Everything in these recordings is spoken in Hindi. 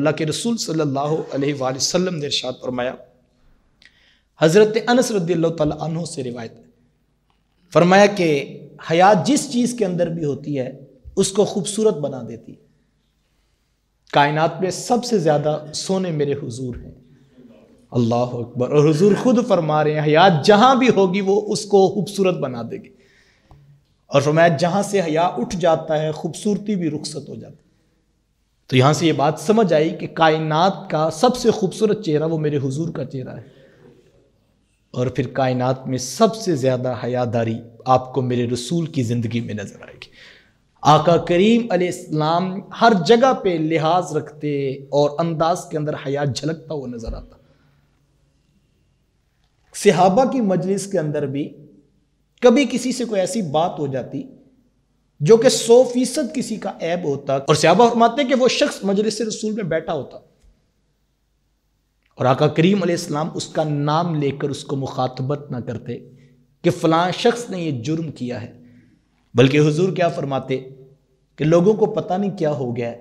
अल्लाह के रसूल सल्लल्लाहु अलैहि वसल्लम ने इरशाद फरमाया हज़रत अनस रदी से रिवायत फरमाया कि हयात जिस चीज़ के अंदर भी होती है उसको खूबसूरत बना देती है कायनात में सबसे ज़्यादा सोने मेरे हुजूर हैं अल्लाह अकबर और हुजूर खुद फरमा रहे हैं हयात जहाँ भी होगी वो उसको खूबसूरत बना देगी और फरमाया जहाँ से हया उठ जाता है खूबसूरती भी रुखसत हो जाती तो यहाँ से ये बात समझ आई कि कायनात का सबसे खूबसूरत चेहरा वो मेरे हुजूर का चेहरा है और फिर कायनात में सबसे ज़्यादा हयादारी आपको मेरे रसूल की ज़िंदगी में नज़र आएगी आका करीम अलैहिस्सलाम हर जगह पे लिहाज रखते और अंदाज के अंदर हया झलकता हुआ नज़र आता सिहाबा की मजलिस के अंदर भी कभी किसी से कोई ऐसी बात हो जाती जो कि सौ फीसद किसी का ऐब होता और सहाबा फरमाते कि वो शख्स मजलिस रसूल में बैठा होता और आका करीम इस्लाम उसका नाम लेकर उसको मुखातबत ना करते कि फलां शख्स ने यह जुर्म किया है बल्कि हुजूर क्या फरमाते कि लोगों को पता नहीं क्या हो गया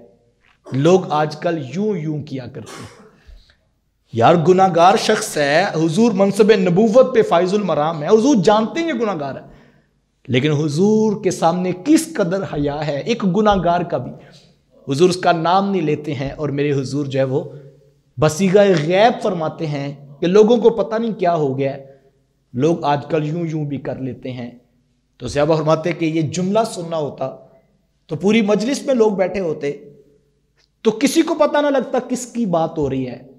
लोग आजकल यूं यूं किया करते हैं यार गुनागार शख्स है हुजूर मनसब नबूवत पे फाइजुल मराम है हुजूर जानते हैं ये गुनागार है लेकिन हुजूर के सामने किस कदर हया है एक गुनागार का भी हुजूर उसका नाम नहीं लेते हैं और मेरे हुजूर जो है वो बसीगा गैब फरमाते हैं कि लोगों को पता नहीं क्या हो गया लोग आजकल यूं यूं भी कर लेते हैं तो सयाबा फरमाते कि ये जुमला सुनना होता तो पूरी मजलिस में लोग बैठे होते तो किसी को पता ना लगता किसकी बात हो रही है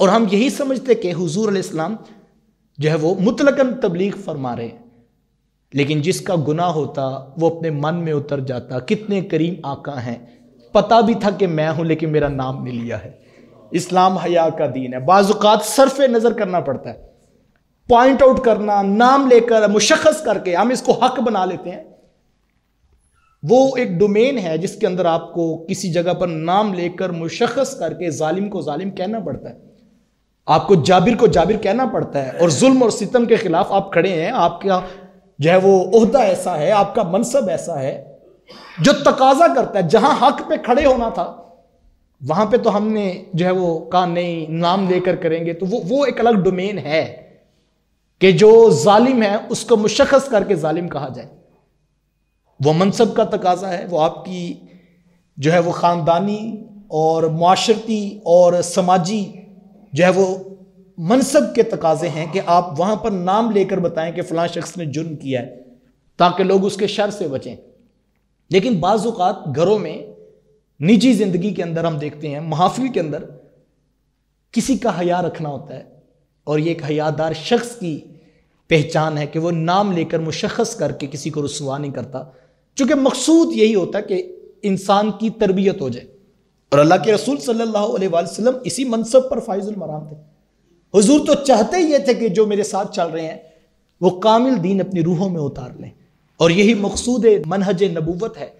और हम यही समझते कि हुजूर इस्लाम जो है वो मुतलकन तबलीग फरमा रहे हैं लेकिन जिसका गुना होता वो अपने मन में उतर जाता कितने करीम आका हैं पता भी था कि मैं हूं लेकिन मेरा नाम नहीं लिया है इस्लाम हया का दीन है बाजुकात सरफ नज़र करना पड़ता है पॉइंट आउट करना नाम लेकर मुशखस करके हम इसको हक बना लेते हैं वो एक डोमेन है जिसके अंदर आपको किसी जगह पर नाम लेकर मुशखस करके जालिम को जालिम कहना पड़ता है आपको जाबिर को जाबिर कहना पड़ता है और जुल्म और सितम के खिलाफ आप खड़े हैं आपका जो है वो ओहदा ऐसा है आपका मनसब ऐसा है जो तकाजा करता है जहां हक पे खड़े होना था वहां पे तो हमने जो है वो कहा नहीं नाम लेकर करेंगे तो वो वो एक अलग डोमेन है कि जो जालिम है उसको मुशखस करके जालिम कहा जाए वो मनसब का तकाजा है वो आपकी जो है वो ख़ानदानी और माशरती और समाजी जो है वो मनसब के तकाजे हैं कि आप वहां पर नाम लेकर बताएं कि फला शख्स ने जुर्म किया है ताकि लोग उसके शर से बचें लेकिन बाज़ात घरों में निजी ज़िंदगी के अंदर हम देखते हैं महाफिल के अंदर किसी का हया रखना होता है और ये एक हयादार शख्स की पहचान है कि वो नाम लेकर मुशखस करके किसी को रसुआ नहीं करता चूंकि मकसूद यही होता है कि इंसान की तरबियत हो जाए और अल्लाह के रसूल सल्लल्लाहु अलैहि वसल्लम इसी मनसब पर फाइजुल मराम थे हुजूर तो चाहते ये थे कि जो मेरे साथ चल रहे हैं वो कामिल दीन अपनी रूहों में उतार लें और यही मकसूद मनहज नबूवत है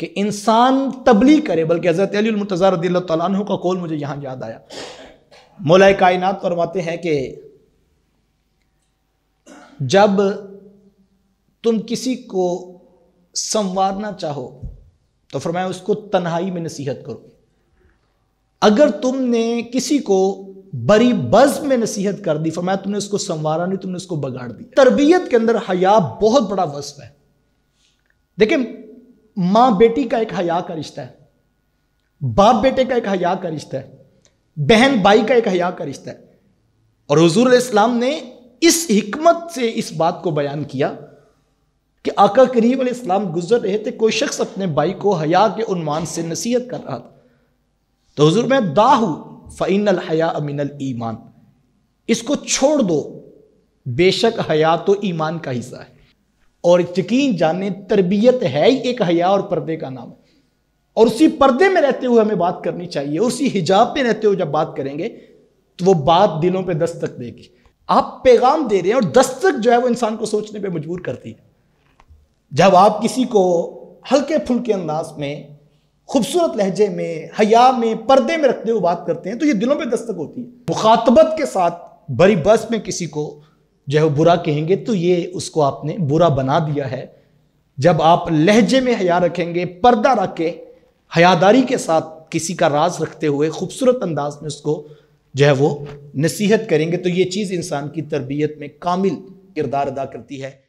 कि इंसान तबली करे बल्कि हज़रत अलीमतज़ा तु का कौल मुझे यहाँ याद आया मौलाए कायनात फरमाते हैं कि जब तुम किसी को संवारना चाहो तो फरमाया उसको तन्हाई में नसीहत करो अगर तुमने किसी को बरी बज में नसीहत कर दी फरमाया तुमने उसको संवारा नहीं तुमने उसको बगाड़ दिया तरबियत के अंदर हया बहुत बड़ा वस्फ है देखिए मां बेटी का एक हया का रिश्ता है बाप बेटे का एक हया का रिश्ता है बहन भाई का एक हया का रिश्ता है और हजूर इस्लाम ने इस हमत से इस बात को बयान किया कि आका करीम इस्लाम गुजर रहे थे कोई शख्स अपने भाई को हया के उन्मान से नसीहत कर रहा था तो हजूर मैं दाहू फ़ैन हया मिनल ईमान इसको छोड़ दो बेशक हया तो ईमान का हिस्सा है और यकीन जाने तरबियत है ही एक हया और पर्दे का नाम है और उसी पर्दे में रहते हुए हमें बात करनी चाहिए उसी हिजाब पे रहते हुए जब बात करेंगे तो वो बात दिलों पे दस्तक देगी आप पैगाम दे रहे हैं और दस्तक जो है वो इंसान को सोचने पे मजबूर करती है जब आप किसी को हल्के फुल्के अंदाज में खूबसूरत लहजे में हया में पर्दे में रखते हुए बात करते हैं तो ये दिलों में दस्तक होती है मुखातबत के साथ भरी बस में किसी को जो है बुरा कहेंगे तो ये उसको आपने बुरा बना दिया है जब आप लहजे में हया रखेंगे पर्दा रख के हयादारी के साथ किसी का राज रखते हुए खूबसूरत अंदाज में उसको जो है वो नसीहत करेंगे तो ये चीज़ इंसान की तरबियत में कामिल किरदार अदा करती है